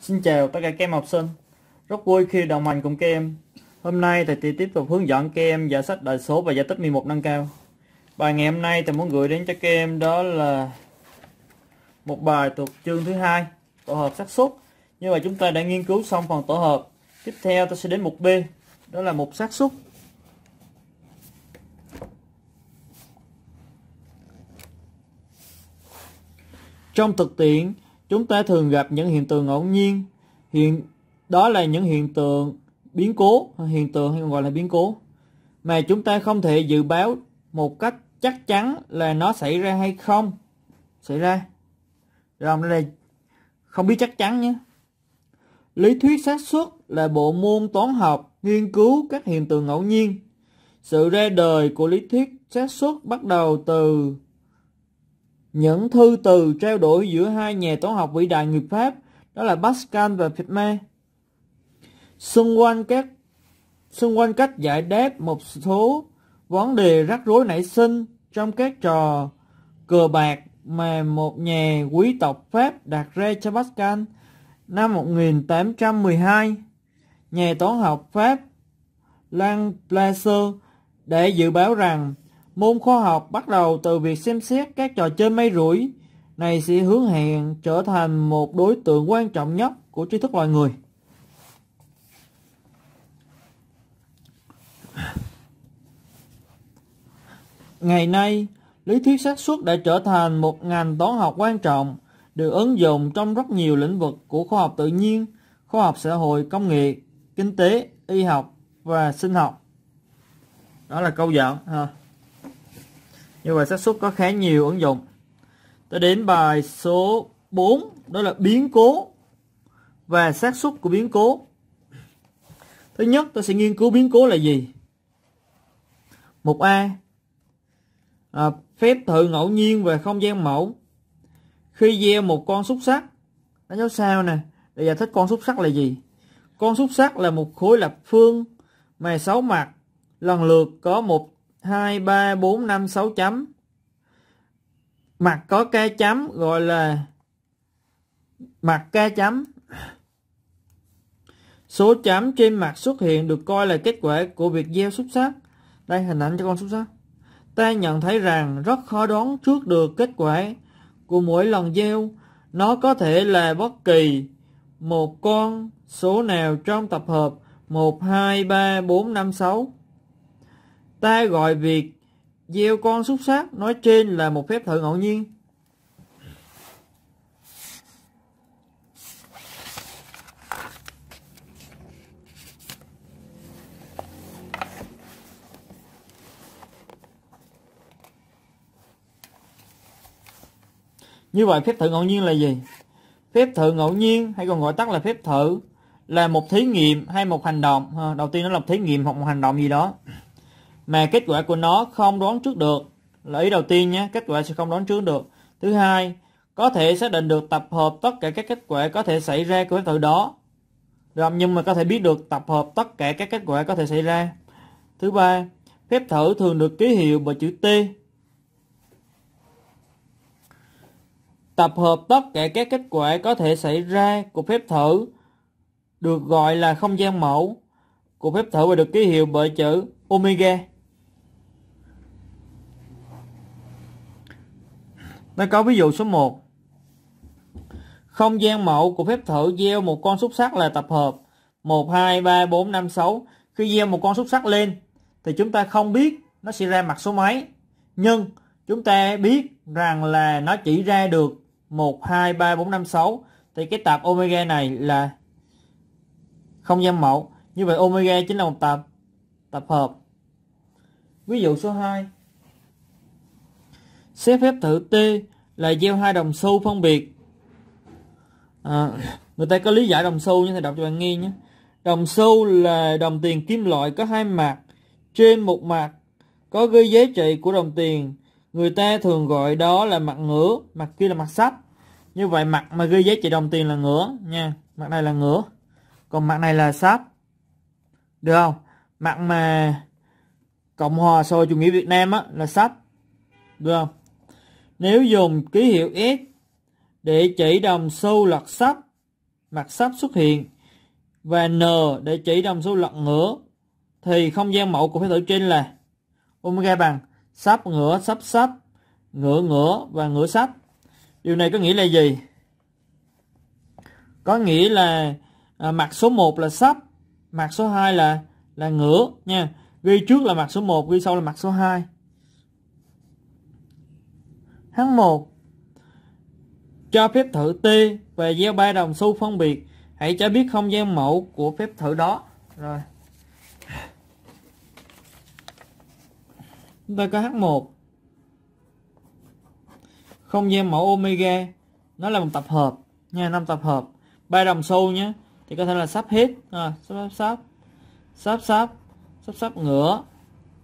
Xin chào tất cả các em học sinh Rất vui khi đồng hành cùng các em Hôm nay thầy Tì tiếp tục hướng dẫn các em giải sách đại số và giải tích 11 nâng cao Bài ngày hôm nay thầy muốn gửi đến cho các em đó là Một bài thuộc chương thứ hai Tổ hợp xác suất Như vậy chúng ta đã nghiên cứu xong phần tổ hợp Tiếp theo ta sẽ đến mục B Đó là mục xác suất Trong thực tiễn chúng ta thường gặp những hiện tượng ngẫu nhiên hiện đó là những hiện tượng biến cố hiện tượng hay còn gọi là biến cố mà chúng ta không thể dự báo một cách chắc chắn là nó xảy ra hay không xảy ra rồi đây không biết chắc chắn nhé lý thuyết xác suất là bộ môn toán học nghiên cứu các hiện tượng ngẫu nhiên sự ra đời của lý thuyết xác suất bắt đầu từ những thư từ trao đổi giữa hai nhà toán học vĩ đại người Pháp, đó là Pascal và Fermat. Xung quanh các xung quanh cách giải đáp một số vấn đề rắc rối nảy sinh trong các trò cờ bạc mà một nhà quý tộc Pháp đặt ra cho Pascal năm 1812. Nhà toán học Pháp Lang Placer đã dự báo rằng Môn khoa học bắt đầu từ việc xem xét các trò chơi may rủi, này sẽ hướng hẹn trở thành một đối tượng quan trọng nhất của tri thức loài người. Ngày nay, lý thuyết xác suất đã trở thành một ngành toán học quan trọng, được ứng dụng trong rất nhiều lĩnh vực của khoa học tự nhiên, khoa học xã hội, công nghệ, kinh tế, y học và sinh học. Đó là câu dẫn ha như vậy xác suất có khá nhiều ứng dụng tới đến bài số 4 đó là biến cố và xác suất của biến cố thứ nhất tôi sẽ nghiên cứu biến cố là gì Mục a à, phép thử ngẫu nhiên về không gian mẫu khi gieo một con xúc sắc nó dấu sao nè để giải thích con xúc sắc là gì con xúc sắc là một khối lập phương mày sáu mặt lần lượt có một 2, 3, 4, 5, 6 chấm. Mặt có cái chấm gọi là mặt cái chấm. Số chấm trên mặt xuất hiện được coi là kết quả của việc gieo xúc sắc. Đây hình ảnh cho con xúc sắc. Ta nhận thấy rằng rất khó đoán trước được kết quả của mỗi lần gieo. Nó có thể là bất kỳ một con số nào trong tập hợp 1, 2, 3, 4, 5, 6. Ta gọi việc gieo con xúc xác nói trên là một phép thử ngẫu nhiên. Như vậy phép thử ngẫu nhiên là gì? Phép thử ngẫu nhiên hay còn gọi tắt là phép thử là một thí nghiệm hay một hành động. Ờ, đầu tiên nó là một thí nghiệm hoặc một hành động gì đó mà kết quả của nó không đoán trước được là ý đầu tiên nhé kết quả sẽ không đoán trước được thứ hai có thể xác định được tập hợp tất cả các kết quả có thể xảy ra của phép thử đó rồi nhưng mà có thể biết được tập hợp tất cả các kết quả có thể xảy ra thứ ba phép thử thường được ký hiệu bởi chữ t tập hợp tất cả các kết quả có thể xảy ra của phép thử được gọi là không gian mẫu của phép thử và được ký hiệu bởi chữ omega Tôi có ví dụ số 1. Không gian mẫu của phép thử gieo một con xúc sắc là tập hợp 1, 2, 3, 4, 5, 6. Khi gieo một con xúc sắc lên thì chúng ta không biết nó sẽ ra mặt số mấy. Nhưng chúng ta biết rằng là nó chỉ ra được 1, 2, 3, 4, 5, 6. Thì cái tập omega này là không gian mẫu. Như vậy omega chính là một tập tập hợp. Ví dụ số 2 xếp phép thử t là gieo hai đồng xu phân biệt à, người ta có lý giải đồng xu như thầy đọc cho bạn nghe nhé đồng xu là đồng tiền kim loại có hai mặt trên một mặt có ghi giá trị của đồng tiền người ta thường gọi đó là mặt ngửa mặt kia là mặt sắt như vậy mặt mà ghi giá trị đồng tiền là ngửa nha mặt này là ngửa còn mặt này là sắt được không mặt mà cộng hòa xã hội chủ nghĩa việt nam á là sắt được không nếu dùng ký hiệu S để chỉ đồng xu lật sắp, mặt sắp xuất hiện và N để chỉ đồng xu lật ngửa thì không gian mẫu của phép thử trên là omega bằng sắp ngửa sắp sắp ngửa ngửa và ngửa sắp. Điều này có nghĩa là gì? Có nghĩa là à, mặt số 1 là sắp, mặt số 2 là là ngửa nha. Ghi trước là mặt số 1, ghi sau là mặt số 2 tháng 1 cho phép thử T về gieo ba đồng xu phân biệt hãy cho biết không gian mẫu của phép thử đó rồi chúng ta có H1 không gian mẫu Omega nó là một tập hợp nha năm tập hợp ba đồng xu nhé thì có thể là sắp hết à, sắp sắp sắp sắp sắp sắp ngửa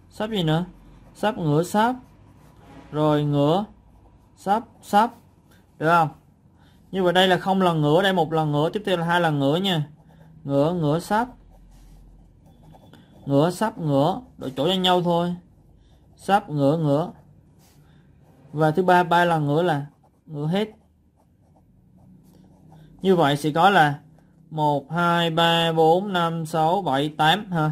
sắp gì nữa sắp ngửa sắp rồi ngửa sắp sắp được không như vậy đây là không lần ngửa đây một lần ngửa tiếp theo là hai lần ngửa nha ngửa ngửa sắp ngửa sắp ngửa đổi chỗ cho nhau thôi sắp ngửa ngửa và thứ ba ba lần ngửa là ngửa hết như vậy sẽ có là 1 2 3 4 5 6 7 8 ha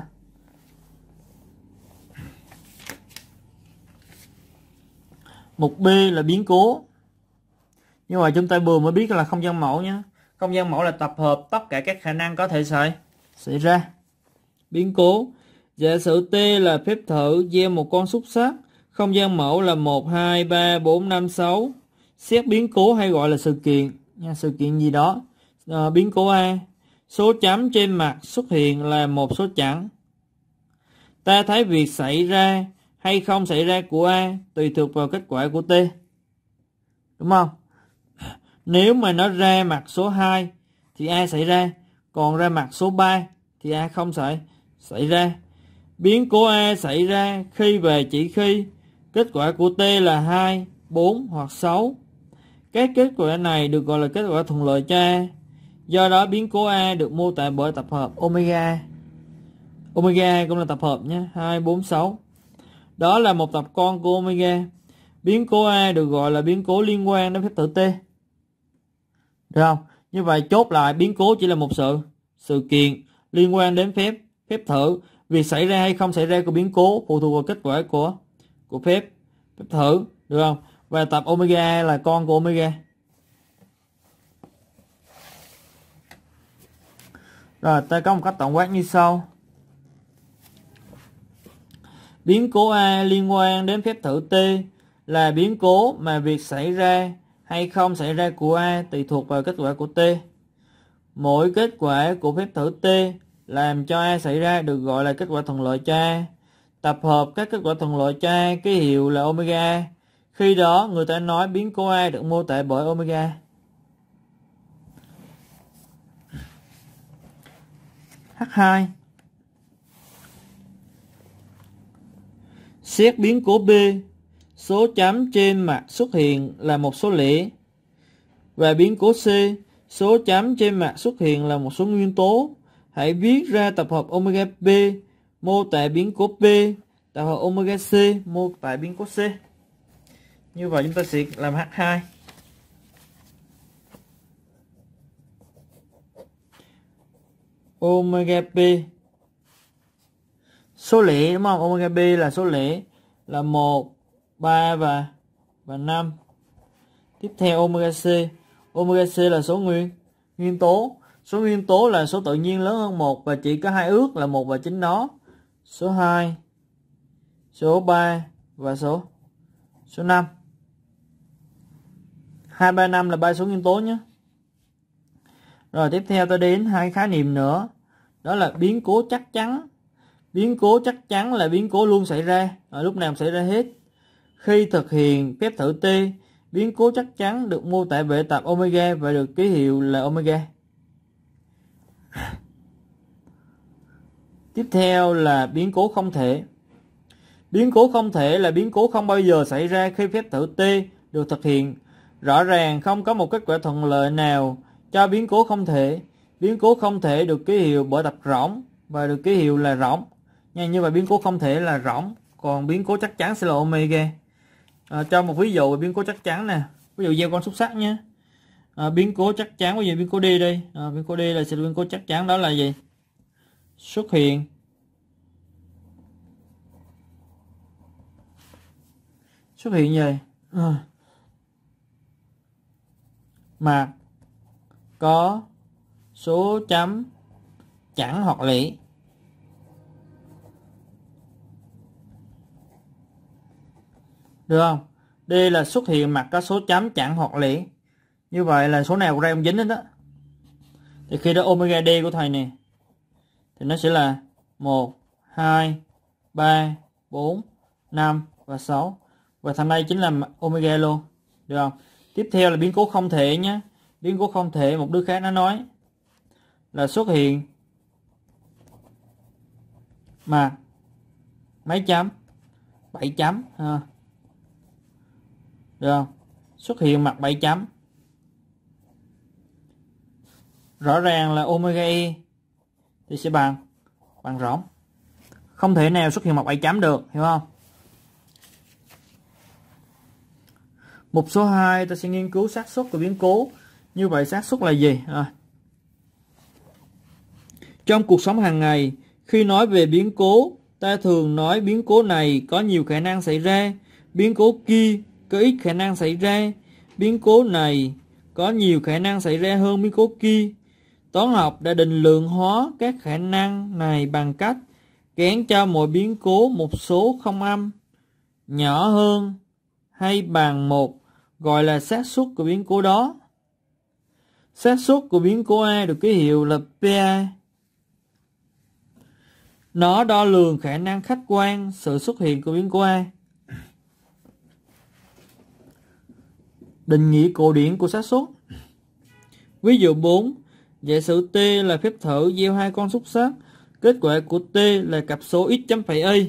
Mục B là biến cố. Nhưng mà chúng ta vừa mới biết là không gian mẫu nhé. Không gian mẫu là tập hợp tất cả các khả năng có thể xảy xảy ra. Biến cố. Giả sử T là phép thử gieo một con xúc xắc. Không gian mẫu là 1, 2, 3, 4, 5, 6. Xét biến cố hay gọi là sự kiện. Nha, sự kiện gì đó. À, biến cố A. Số chấm trên mặt xuất hiện là một số chẵn. Ta thấy việc xảy ra hay không xảy ra của A tùy thuộc vào kết quả của T. Đúng không? Nếu mà nó ra mặt số 2 thì A xảy ra, còn ra mặt số 3 thì A không xảy xảy ra. Biến cố A xảy ra khi về chỉ khi kết quả của T là 2, 4 hoặc 6. Các kết quả này được gọi là kết quả thuận lợi cho A. Do đó biến cố A được mô tả bởi tập hợp omega. Omega cũng là tập hợp nhé, 2, 4, 6. Đó là một tập con của omega. Biến cố A được gọi là biến cố liên quan đến phép thử T. Được không? Như vậy chốt lại biến cố chỉ là một sự sự kiện liên quan đến phép phép thử. Việc xảy ra hay không xảy ra của biến cố phụ thuộc vào kết quả của của phép phép thử. Được không? Và tập omega là con của omega. Rồi, ta có một cách tổng quát như sau. Biến cố A liên quan đến phép thử T là biến cố mà việc xảy ra hay không xảy ra của A tùy thuộc vào kết quả của T. Mỗi kết quả của phép thử T làm cho A xảy ra được gọi là kết quả thuận lợi cho A. Tập hợp các kết quả thuận lợi cho A ký hiệu là omega Khi đó người ta nói biến cố A được mô tả bởi omega H2 Xét biến cố B, số chấm trên mặt xuất hiện là một số lẻ. Và biến cố C, số chấm trên mặt xuất hiện là một số nguyên tố. Hãy viết ra tập hợp omega B, mô tả biến cố B; tập hợp omega C mô tả biến cố C. Như vậy chúng ta sẽ làm H2. Omega B số lẻ đúng không omega b là số lẻ là 1 3 và và 5 tiếp theo omega c omega c là số nguyên nguyên tố số nguyên tố là số tự nhiên lớn hơn một và chỉ có hai ước là một và chính nó số 2 số 3 và số số 5 235 là ba số nguyên tố nhé rồi tiếp theo tôi đến hai khái niệm nữa đó là biến cố chắc chắn biến cố chắc chắn là biến cố luôn xảy ra ở lúc nào xảy ra hết khi thực hiện phép thử t biến cố chắc chắn được mô tả bởi tập omega và được ký hiệu là omega tiếp theo là biến cố không thể biến cố không thể là biến cố không bao giờ xảy ra khi phép thử t được thực hiện rõ ràng không có một kết quả thuận lợi nào cho biến cố không thể biến cố không thể được ký hiệu bởi tập rỗng và được ký hiệu là rỗng nha như vậy biến cố không thể là rỗng còn biến cố chắc chắn sẽ là omega à, cho một ví dụ về biến cố chắc chắn nè ví dụ gieo con xúc sắc nhé à, biến cố chắc chắn ví dụ biến cố đi đây à, biến cố đi là sẽ biến cố chắc chắn đó là gì xuất hiện xuất hiện gì à. mà có số chấm chẳng hoặc lẻ Được không? D là xuất hiện mặt có số chấm chẵn hoặc lẻ. Như vậy là số nào ra cũng dính hết đó. Thì khi đó omega D của thầy nè. Thì nó sẽ là 1, 2, 3, 4, 5 và 6. Và thằng đây chính là omega luôn. Được không? Tiếp theo là biến cố không thể nhé. Biến cố không thể một đứa khác nó nói là xuất hiện mà mấy chấm 7 chấm ha được không xuất hiện mặt 7 chấm rõ ràng là omega y thì sẽ bằng bằng rỗng không thể nào xuất hiện mặt 7 chấm được hiểu không mục số 2 ta sẽ nghiên cứu xác suất của biến cố như vậy xác suất là gì à. trong cuộc sống hàng ngày khi nói về biến cố ta thường nói biến cố này có nhiều khả năng xảy ra biến cố kia có ít khả năng xảy ra. Biến cố này có nhiều khả năng xảy ra hơn biến cố kia. Toán học đã định lượng hóa các khả năng này bằng cách gán cho mỗi biến cố một số không âm nhỏ hơn hay bằng một gọi là xác suất của biến cố đó. Xác suất của biến cố A được ký hiệu là PA. Nó đo lường khả năng khách quan sự xuất hiện của biến cố A. Định nghĩa cổ điển của xác suất. Ví dụ 4, giả sử T là phép thử gieo hai con xúc xác, kết quả của T là cặp số x chấm phẩy y.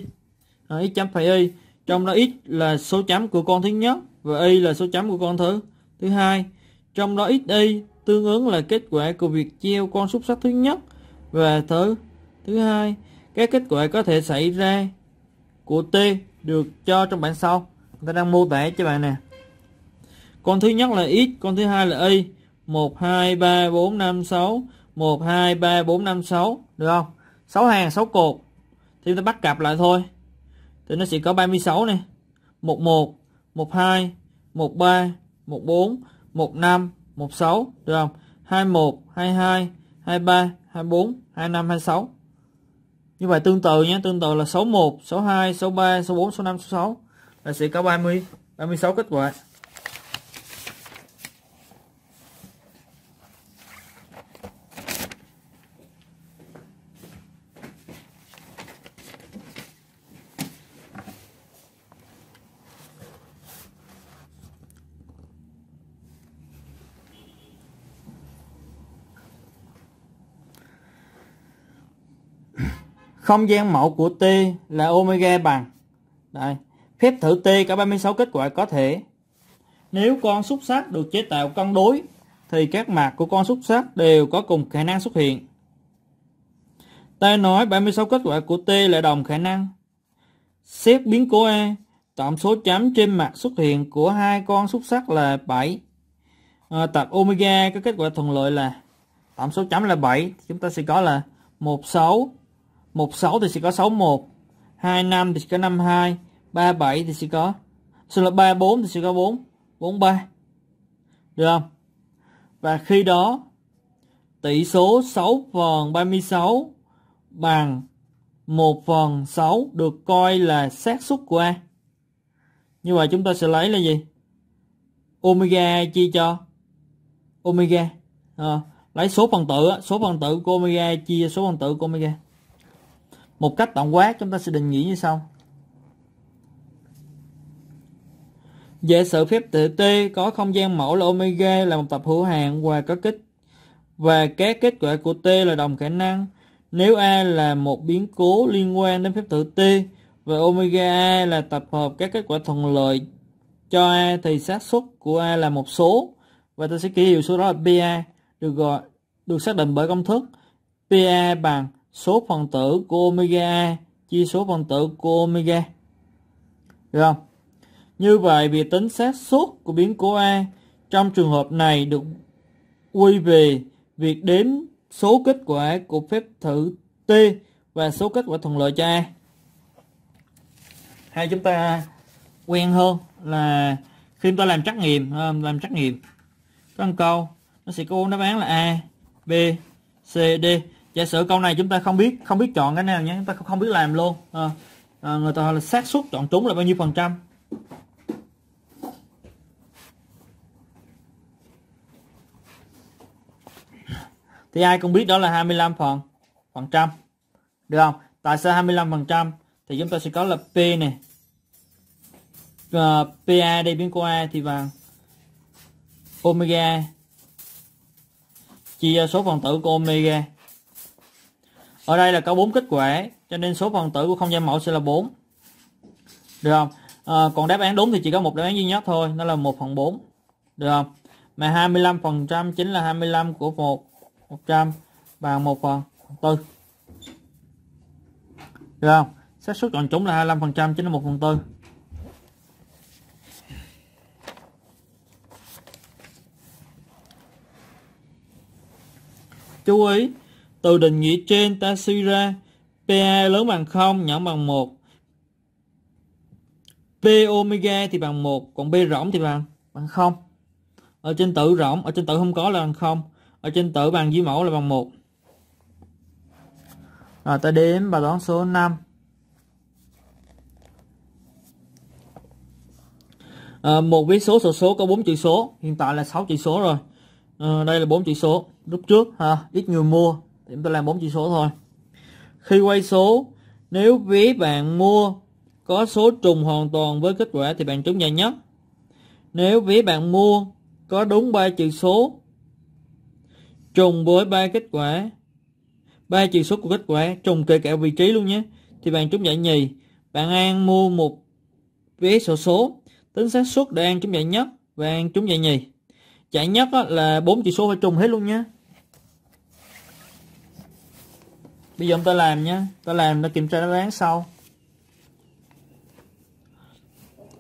À, x chấm phẩy y, trong đó x là số chấm của con thứ nhất và y là số chấm của con thứ thứ hai. Trong đó x y tương ứng là kết quả của việc gieo con xúc xác thứ nhất và thứ thứ hai. Các kết quả có thể xảy ra của T được cho trong bảng sau. Người ta đang mô tả cho bạn nè con thứ nhất là x con thứ hai là y 1 2 3 4 5 6 1 2 3 4 5 6 được không 6 hàng 6 cột thì ta bắt cặp lại thôi thì nó sẽ có 36 này 11 12 13 14 15 16 được không 21 22 23 24 25 26 như vậy tương tự nhé tương tự là 61 62 63 64 65 66 là sẽ có 30 36 kết quả Không gian mẫu của T là omega bằng. Đây, phép thử T cả 36 kết quả có thể. Nếu con xúc sắc được chế tạo cân đối thì các mặt của con xúc sắc đều có cùng khả năng xuất hiện. Ta nói 36 kết quả của T là đồng khả năng. Xét biến cố E, tổng số chấm trên mặt xuất hiện của hai con xúc sắc là 7. À, tập omega có kết quả thuận lợi là tổng số chấm là 7, chúng ta sẽ có là 16 16 thì sẽ có 61 25 thì sẽ có 52 37 thì sẽ có Xin lỗi 34 thì sẽ có 4 43 Được không? Và khi đó tỷ số 6 phần 36 bằng 1 phần 6 được coi là xác suất của A. Như vậy chúng ta sẽ lấy là gì? Omega chia cho omega. À, lấy số phần tử, số phần tử của omega chia số phần tử của omega một cách tổng quát chúng ta sẽ định nghĩa như sau Giả sử phép tự t có không gian mẫu là omega là một tập hữu hạn và có kích và các kết quả của t là đồng khả năng nếu a là một biến cố liên quan đến phép tự t và omega a là tập hợp các kết quả thuận lợi cho a thì xác suất của a là một số và ta sẽ ký hiệu số đó là pa được gọi được xác định bởi công thức pa bằng số phần tử của omega chia số phần tử của omega. Được không? Như vậy việc tính xác suất của biến cố A trong trường hợp này được quy về việc đếm số kết quả của phép thử T và số kết quả thuận lợi cho A. Hay chúng ta quen hơn là khi chúng ta làm trắc nghiệm, à, làm trắc nghiệm có câu nó sẽ có đáp án là A, B, C, D giả sử câu này chúng ta không biết không biết chọn cái nào nhé chúng ta không biết làm luôn à, à, người ta là xác suất chọn trúng là bao nhiêu phần trăm thì ai cũng biết đó là 25 phần phần trăm được không tại sao 25 phần trăm thì chúng ta sẽ có là P này uh, ờ, PA đây biến của thì bằng omega chia số phần tử của omega ở đây là có bốn kết quả cho nên số phần tử của không gian mẫu sẽ là 4 được không à, còn đáp án đúng thì chỉ có một đáp án duy nhất thôi nó là 1 phần 4 được không mà 25 phần trăm chính là 25 của 1 100 bằng 1 phần 4 được không xác suất chọn trúng là 25 phần trăm chính là 1 phần 4 chú ý từ định nghĩa trên ta suy ra PA lớn bằng 0, nhỏ bằng 1. P omega thì bằng 1, còn p rỗng thì bằng bằng 0. Ở trên tử rỗng, ở trên tử không có là bằng 0, ở trên tử bằng dưới mẫu là bằng 1. Rồi ta đếm bài toán số 5. À, ờ, một ví số sổ số, số có 4 chữ số, hiện tại là 6 chữ số rồi. À, đây là 4 chữ số, lúc trước ha, ít người mua chúng ta làm bốn chữ số thôi khi quay số nếu vé bạn mua có số trùng hoàn toàn với kết quả thì bạn trúng nhanh nhất nếu vé bạn mua có đúng ba chữ số trùng với ba kết quả ba chữ số của kết quả trùng kể cả vị trí luôn nhé thì bạn trúng giải nhì bạn an mua một vé sổ số tính xác suất để an trúng giải nhất và an trúng giải nhì giải nhất là bốn chữ số phải trùng hết luôn nhé bây giờ ông ta làm nhé ta làm ta kiểm tra đáp án sau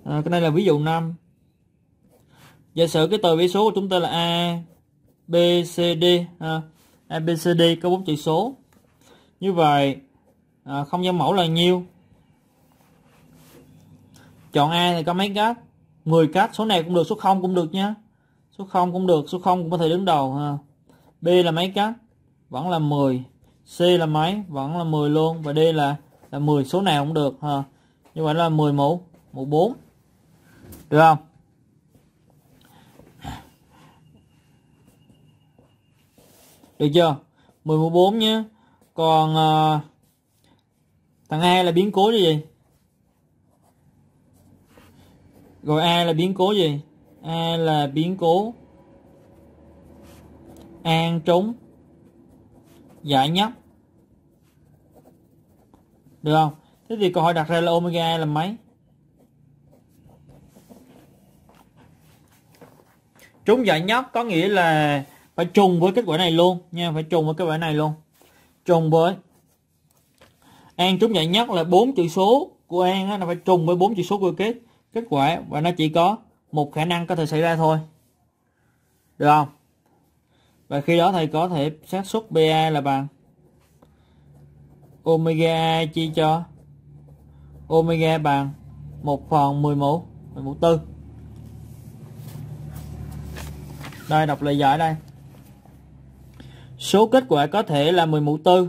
à, cái này là ví dụ 5 giả sử cái tờ vé số của chúng ta là a b c d à, a b c d có bốn chữ số như vậy à, không gian mẫu là nhiêu chọn a thì có mấy cách 10 cách số này cũng được số 0 cũng được nhé số 0 cũng được số 0 cũng có thể đứng đầu ha. B là mấy cách vẫn là 10 C là mấy vẫn là 10 luôn và D là là 10 số nào cũng được ha. Như vậy là 10 mũ, mũ 4. Được không? Được chưa? 10 mũ 4 nhé. Còn uh, thằng A là biến cố gì? Rồi A là biến cố gì? A là biến cố an trúng giải dạ, nhất được không thế thì câu hỏi đặt ra là omega là mấy trúng giải nhất có nghĩa là phải trùng với kết quả này luôn nha phải trùng với kết quả này luôn trùng với an trúng giải nhất là bốn chữ số của an là phải trùng với bốn chữ số của kết kết quả và nó chỉ có một khả năng có thể xảy ra thôi được không và khi đó thầy có thể xác suất ba là bằng omega chia cho omega bằng 1 phần 10 mũ 10 mũ tư đây đọc lời giải đây số kết quả có thể là 10 mũ tư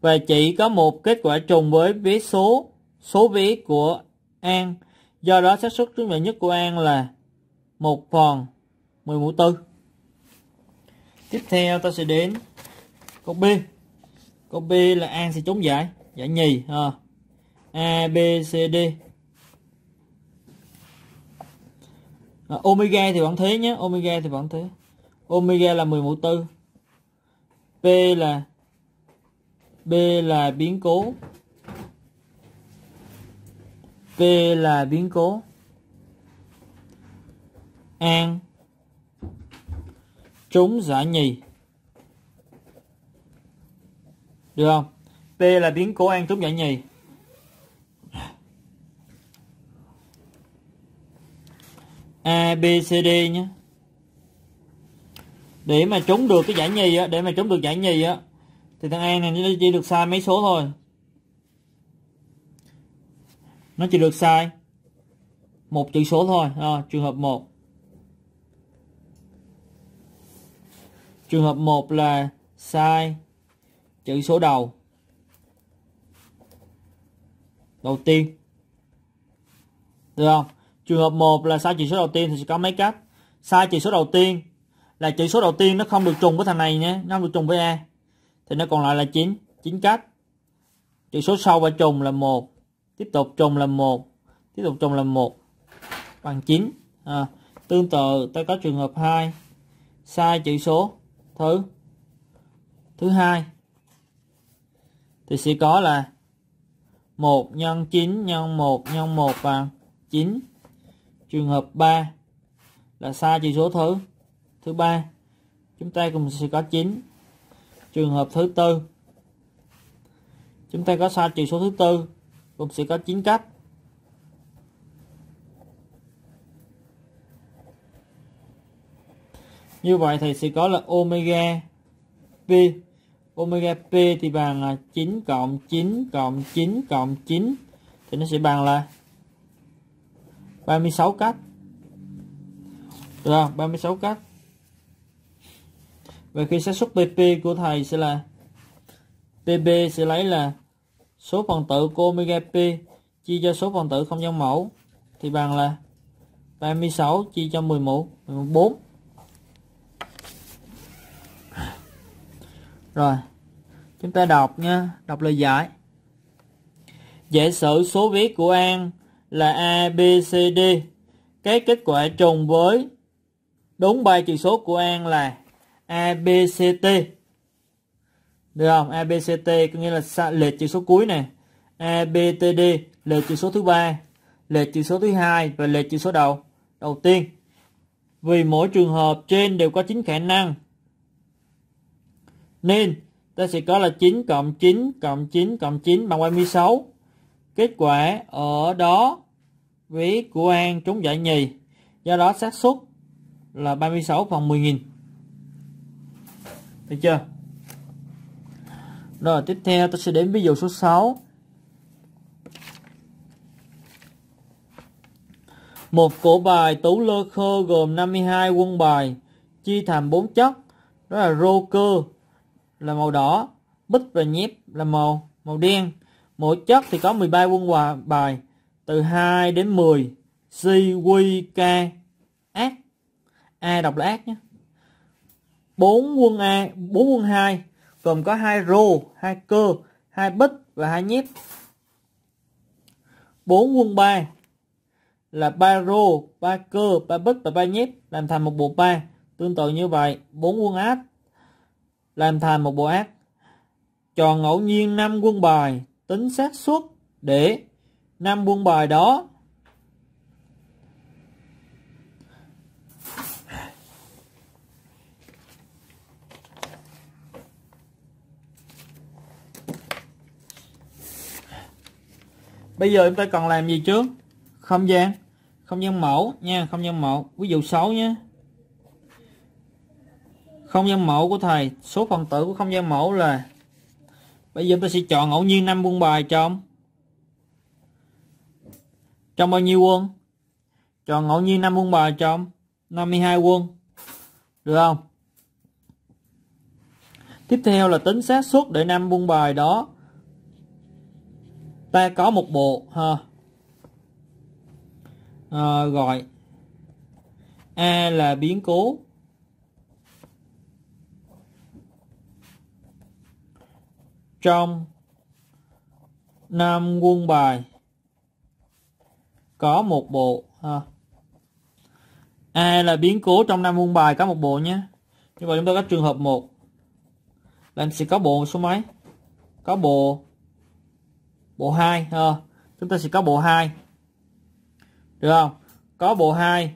và chỉ có một kết quả trùng với vế số số vế của An do đó xác suất trúng giải nhất của An là 1 phần 10 mũ tư tiếp theo ta sẽ đến câu B câu B là An sẽ trốn giải giải nhì ha A B C D à, Omega thì vẫn thế nhé Omega thì vẫn thế Omega là 10 mũ tư P là B là biến cố P là biến cố An trúng giải nhì được không D là biến cố An trúng giải nhì A B C D nhé để mà trúng được cái giải nhì á để mà trúng được giải nhì á thì thằng An này nó chỉ được sai mấy số thôi nó chỉ được sai một chữ số thôi à, trường hợp 1 Trường hợp 1 là sai chữ số đầu đầu tiên. Được không? Trường hợp 1 là sai chữ số đầu tiên thì sẽ có mấy cách. Sai chữ số đầu tiên là chữ số đầu tiên nó không được trùng với thằng này nhé, nó không được trùng với A. Thì nó còn lại là 9, 9 cách. Chữ số sau và trùng là 1, tiếp tục trùng là 1, tiếp tục trùng là 1 bằng 9. À, tương tự ta có trường hợp 2 sai chữ số thứ thứ hai thì sẽ có là 1 nhân 9 nhân 1 nhân 1 bằng 9 trường hợp 3 là sai chỉ số thứ thứ ba chúng ta cũng sẽ có 9 trường hợp thứ tư chúng ta có sai chỉ số thứ tư cũng sẽ có 9 cách như vậy thì sẽ có là omega p omega p thì bằng là 9 cộng 9 cộng 9 cộng 9 thì nó sẽ bằng là 36 cách được không? 36 cách và khi xác suất PP của thầy sẽ là PB sẽ lấy là số phần tử của omega P chia cho số phần tử không gian mẫu thì bằng là 36 chia cho 10 mũ 4 Rồi, chúng ta đọc nha, đọc lời giải. Giả sử số viết của An là A, B, C, D. Cái kết quả trùng với đúng ba chữ số của An là A, B, C, T. Được không? A, B, C, T có nghĩa là lệch chữ số cuối này. A, B, T, D lệch chữ số thứ ba lệch chữ số thứ hai và lệch chữ số đầu đầu tiên. Vì mỗi trường hợp trên đều có chính khả năng nên ta sẽ có là 9 cộng 9 cộng 9 cộng 9 bằng 36 kết quả ở đó vé của An trúng giải nhì do đó xác suất là 36 phần 10.000 được chưa rồi tiếp theo ta sẽ đến ví dụ số 6 Một cổ bài tủ lơ khơ gồm 52 quân bài chia thành 4 chất đó là rô cơ, là màu đỏ, bích và nhép là màu màu đen. Mỗi chất thì có 13 quân hòa bài từ 2 đến 10. C, Q, K, ác. A đọc là ác nhé. 4 quân A, 4 quân 2 gồm có hai rô, hai cơ, hai bích và hai nhép. 4 quân 3 là ba rô, ba cơ, ba bích và ba nhép làm thành một bộ ba. Tương tự như vậy, 4 quân áp làm thành một bộ ác. Chọn ngẫu nhiên năm quân bài tính xác suất để năm quân bài đó Bây giờ chúng ta còn làm gì trước? Không gian, không gian mẫu nha, không gian mẫu. Ví dụ 6 nhé không gian mẫu của thầy số phần tử của không gian mẫu là bây giờ ta sẽ chọn ngẫu nhiên 5 quân bài trong trong bao nhiêu quân chọn ngẫu nhiên 5 quân bài trong 52 quân được không tiếp theo là tính xác suất để 5 quân bài đó ta có một bộ ha à, gọi A là biến cố trong năm quân bài có một bộ ha. A là biến cố trong năm quân bài có một bộ nhé. Như vậy chúng ta có trường hợp 1 là em sẽ có bộ số mấy? Có bộ bộ 2 ha. Chúng ta sẽ có bộ 2. Được không? Có bộ 2.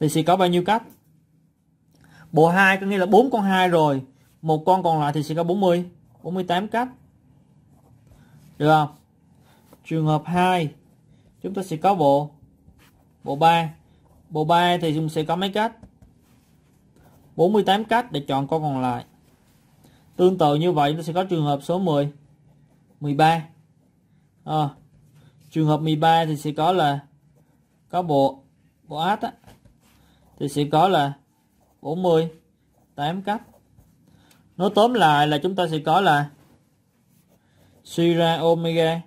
Thì sẽ có bao nhiêu cách? bộ 2 có nghĩa là bốn con hai rồi một con còn lại thì sẽ có 40 48 cách được không trường hợp 2 chúng ta sẽ có bộ bộ 3 bộ 3 thì chúng sẽ có mấy cách 48 cách để chọn con còn lại tương tự như vậy nó sẽ có trường hợp số 10 13 à, trường hợp 13 thì sẽ có là có bộ bộ át á, thì sẽ có là 40 8 cấp nói tóm lại là chúng ta sẽ có là suy ra omega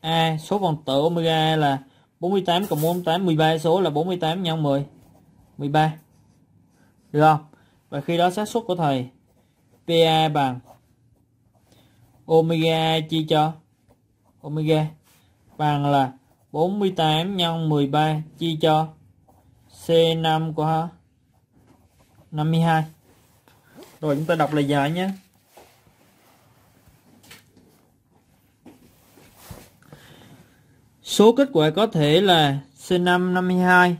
A số phần tử omega A là 48 cộng 48 13 số là 48 nhân 10 13 được không và khi đó xác suất của thầy PA bằng omega chia cho omega bằng là 48 nhân 13 chia cho C5 của 52 rồi chúng ta đọc lời giải nhé số kết quả có thể là C5 52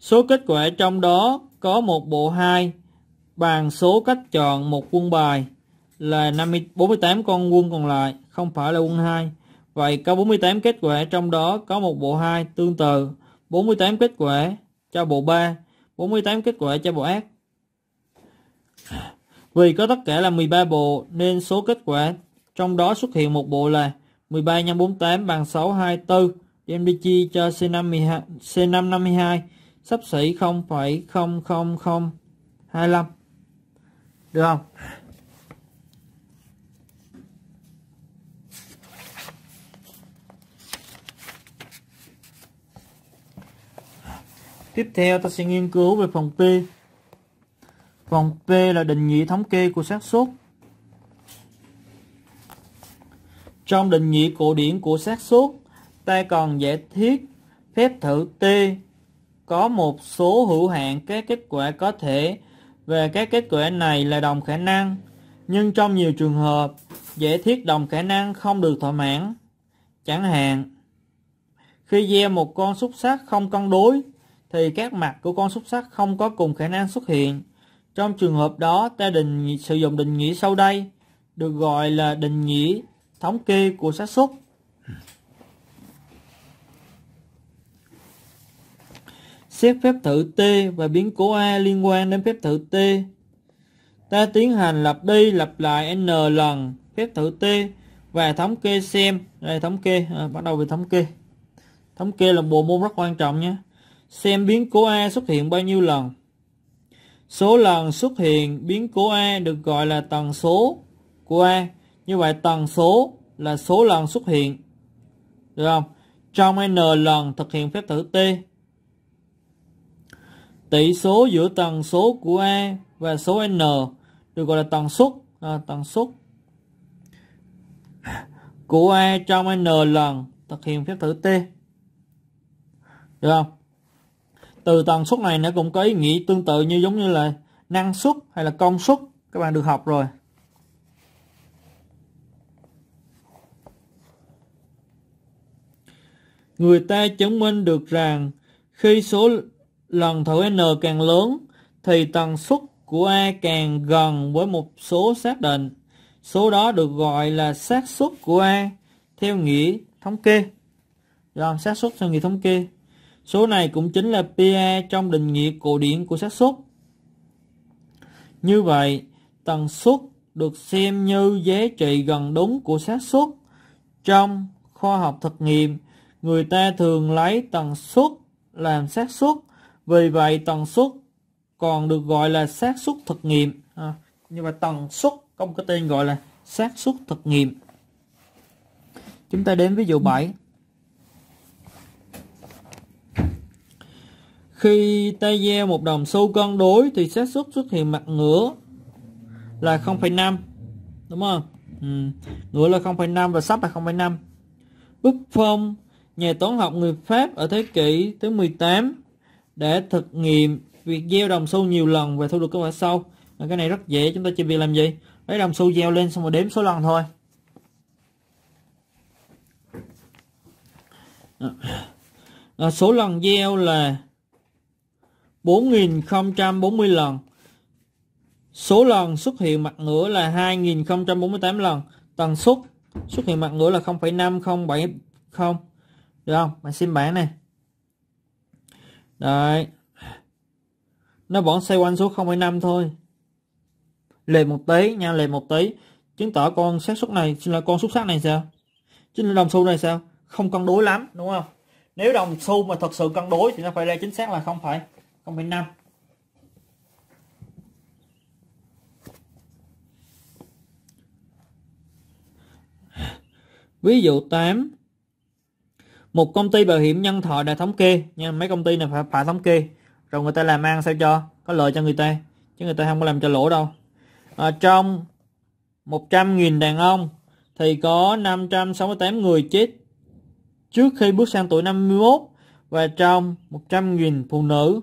số kết quả trong đó có một bộ 2 bằng số cách chọn một quân bài là 50, 48 con quân còn lại không phải là quân 2 Vậy có 48 kết quả trong đó có một bộ 2 tương tự 48 kết quả cho bộ 3 48 kết quả cho bộ ác vì có tất cả là 13 bộ nên số kết quả trong đó xuất hiện một bộ là 13 x 48 bằng 624 đem đi chia cho C552, C552 sắp xỉ 0,00025. Được không? Tiếp theo ta sẽ nghiên cứu về phòng P Vòng P là định nghĩa thống kê của xác suất. Trong định nghĩa cổ điển của xác suất, ta còn giải thiết phép thử T có một số hữu hạn các kết quả có thể và các kết quả này là đồng khả năng. Nhưng trong nhiều trường hợp, giải thiết đồng khả năng không được thỏa mãn. Chẳng hạn, khi gieo một con xúc sắc không cân đối, thì các mặt của con xúc sắc không có cùng khả năng xuất hiện. Trong trường hợp đó, ta định sử dụng định nghĩa sau đây, được gọi là định nghĩa thống kê của xác suất. Xét phép thử T và biến cố A liên quan đến phép thử T. Ta tiến hành lặp đi lặp lại n lần phép thử T và thống kê xem. Đây thống kê, à, bắt đầu về thống kê. Thống kê là bộ môn rất quan trọng nhé. Xem biến cố A xuất hiện bao nhiêu lần. Số lần xuất hiện biến cố A được gọi là tần số của A. Như vậy tần số là số lần xuất hiện. Được không? Trong N lần thực hiện phép thử T. Tỷ số giữa tần số của A và số N được gọi là tần suất. À, tần suất của A trong N lần thực hiện phép thử T. Được không? từ tần suất này nó cũng có ý nghĩa tương tự như giống như là năng suất hay là công suất các bạn được học rồi người ta chứng minh được rằng khi số lần thử n càng lớn thì tần suất của a càng gần với một số xác định số đó được gọi là xác suất của a theo nghĩa thống kê làm xác suất theo nghĩa thống kê Số này cũng chính là PE trong định nghĩa cổ điển của xác suất. Như vậy, tần suất được xem như giá trị gần đúng của xác suất. Trong khoa học thực nghiệm, người ta thường lấy tần suất làm xác suất, vì vậy tần suất còn được gọi là xác suất thực nghiệm. À, nhưng mà tần suất có một cái tên gọi là xác suất thực nghiệm. Chúng ta đến ví dụ 7. Khi ta gieo một đồng xu cân đối thì xác suất xuất hiện mặt ngửa là 0,5 đúng không? Ừ. Ngửa là 0,5 và sắp là 0,5. Buffon, nhà toán học người Pháp ở thế kỷ thứ 18 để thực nghiệm việc gieo đồng xu nhiều lần và thu được kết quả sau. Và cái này rất dễ, chúng ta chỉ việc làm gì? Lấy đồng xu gieo lên xong rồi đếm số lần thôi. À, số lần gieo là 4.040 lần. Số lần xuất hiện mặt ngửa là 2.048 lần. Tần suất xuất hiện mặt ngửa là 0,5070. Được không? Bạn xem bảng này. Đấy. Nó vẫn xoay quanh số 0,5 thôi. Lề một tí nha, lề một tí. Chứng tỏ con xác suất này, xin là con xuất sắc này sao? Chính là đồng xu này sao? Không cân đối lắm, đúng không? Nếu đồng xu mà thật sự cân đối thì nó phải ra chính xác là không phải 0,5 Ví dụ 8 Một công ty bảo hiểm nhân thọ đã thống kê nha Mấy công ty này phải, phải thống kê Rồi người ta làm ăn sao cho Có lợi cho người ta Chứ người ta không có làm cho lỗ đâu à, Trong 100.000 đàn ông Thì có 568 người chết Trước khi bước sang tuổi 51 Và trong 100.000 phụ nữ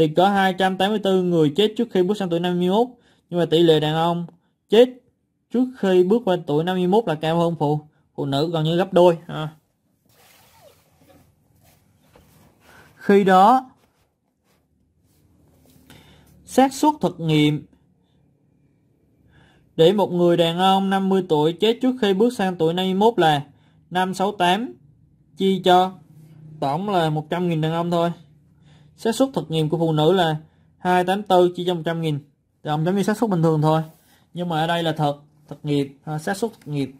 thì có 284 người chết trước khi bước sang tuổi 51 nhưng mà tỷ lệ đàn ông chết trước khi bước qua tuổi 51 là cao hơn phụ phụ nữ gần như gấp đôi à. khi đó xác suất thực nghiệm để một người đàn ông 50 tuổi chết trước khi bước sang tuổi 51 là 568 chia cho tổng là 100.000 đàn ông thôi xác suất thực nghiệm của phụ nữ là 284 chia cho 100 nghìn đồng giống như xác suất bình thường thôi nhưng mà ở đây là thật thực nghiệm xác suất thực nghiệm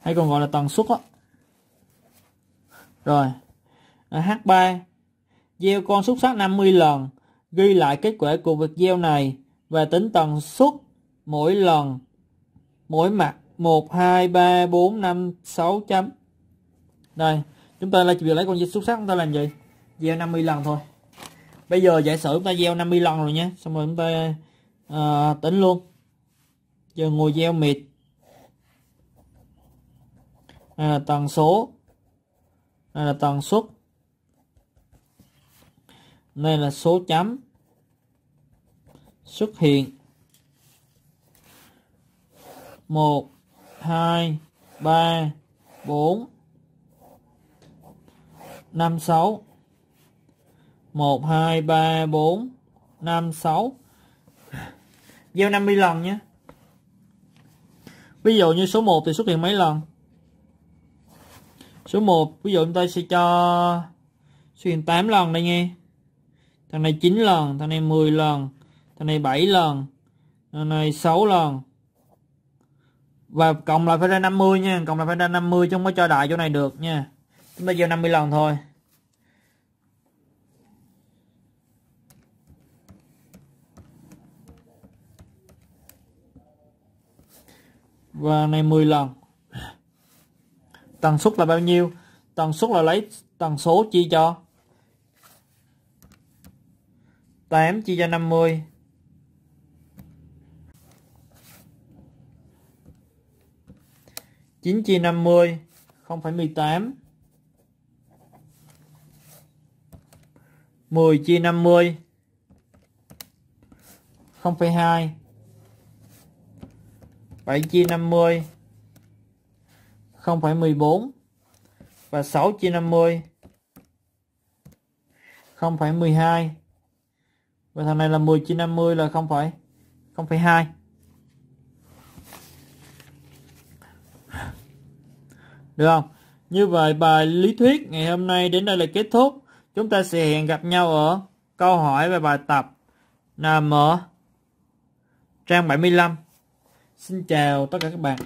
hay còn gọi là tần suất á rồi à, H3 gieo con xúc sắc 50 lần ghi lại kết quả của việc gieo này và tính tần suất mỗi lần mỗi mặt 1 2 3 4 5 6 chấm đây chúng ta lại việc lấy con dây xúc sắc chúng ta làm gì gieo 50 lần thôi bây giờ giả sử chúng ta gieo 50 lần rồi nhé xong rồi chúng ta uh, tính luôn giờ ngồi gieo mệt đây là tần số đây là tần suất đây là số chấm xuất hiện 1 2 3 4 5 6 1 2 3 4 5 6 gieo 50 lần nhé ví dụ như số 1 thì xuất hiện mấy lần số 1 ví dụ chúng ta sẽ cho xuất hiện 8 lần đây nghe thằng này 9 lần thằng này 10 lần thằng này 7 lần thằng này 6 lần và cộng lại phải ra 50 nha cộng lại phải ra 50 chứ không có cho đại chỗ này được nha chúng ta gieo 50 lần thôi và này 10 lần tần suất là bao nhiêu tần suất là lấy tần số chia cho 8 chia cho 50 chín chia năm mươi không mười tám 10 chia 50 0,2 7 chia 50 0,14 và 6 chia 50 0,12 và thằng này là 10 chia 50 là 0, 0,2 được không như vậy bài lý thuyết ngày hôm nay đến đây là kết thúc Chúng ta sẽ hẹn gặp nhau ở câu hỏi và bài tập nằm ở trang 75. Xin chào tất cả các bạn.